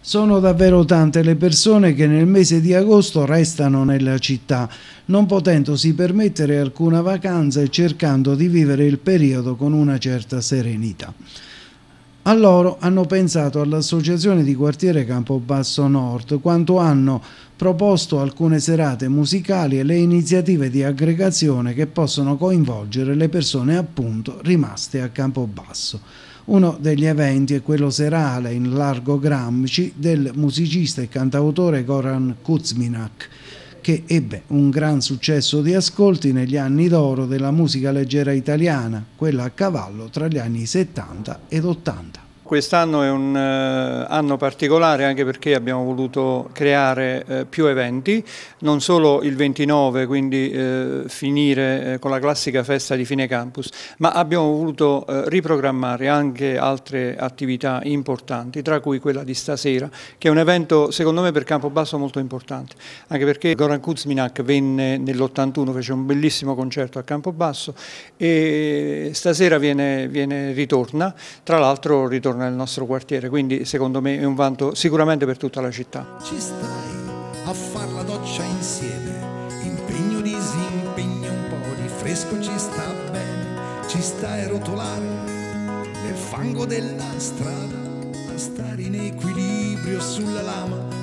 Sono davvero tante le persone che nel mese di agosto restano nella città, non potendosi permettere alcuna vacanza e cercando di vivere il periodo con una certa serenità. A loro hanno pensato all'associazione di quartiere Campobasso Nord quanto hanno proposto alcune serate musicali e le iniziative di aggregazione che possono coinvolgere le persone appunto rimaste a Campobasso. Uno degli eventi è quello serale in largo Gramsci del musicista e cantautore Goran Kuzminak che ebbe un gran successo di ascolti negli anni d'oro della musica leggera italiana, quella a cavallo tra gli anni 70 ed 80. Quest'anno è un eh, anno particolare anche perché abbiamo voluto creare eh, più eventi, non solo il 29, quindi eh, finire con la classica festa di fine campus, ma abbiamo voluto riprogrammare anche altre attività importanti, tra cui quella di stasera, che è un evento secondo me per Campobasso molto importante, anche perché Goran Kuzminak venne nell'81, fece un bellissimo concerto a Campobasso e stasera viene, viene ritorna, tra l'altro ritorna intorno al nostro quartiere, quindi secondo me è un vanto sicuramente per tutta la città. Ci stai a far la doccia insieme, impegno disimpegno un po' di fresco ci sta bene, ci stai a rotolare nel fango della strada, a stare in equilibrio sulla lama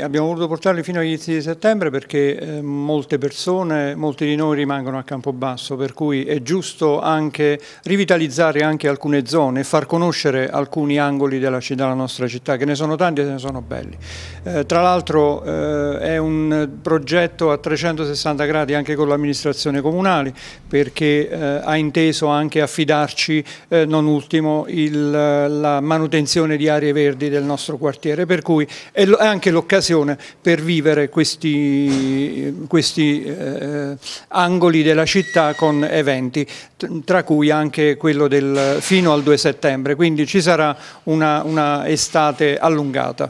Abbiamo voluto portarli fino agli inizi di settembre perché eh, molte persone, molti di noi rimangono a Campobasso, per cui è giusto anche rivitalizzare anche alcune zone e far conoscere alcuni angoli della, della, nostra città, che ne sono tanti e ne sono belli. Eh, tra l'altro eh, è un progetto a 360 gradi anche con l'amministrazione comunale perché eh, ha inteso anche affidarci, eh, non ultimo, il, la manutenzione di aree verdi del nostro quartiere, per cui è anche l'occasione occasione per vivere questi, questi eh, angoli della città con eventi, tra cui anche quello del fino al 2 settembre, quindi ci sarà una, una estate allungata.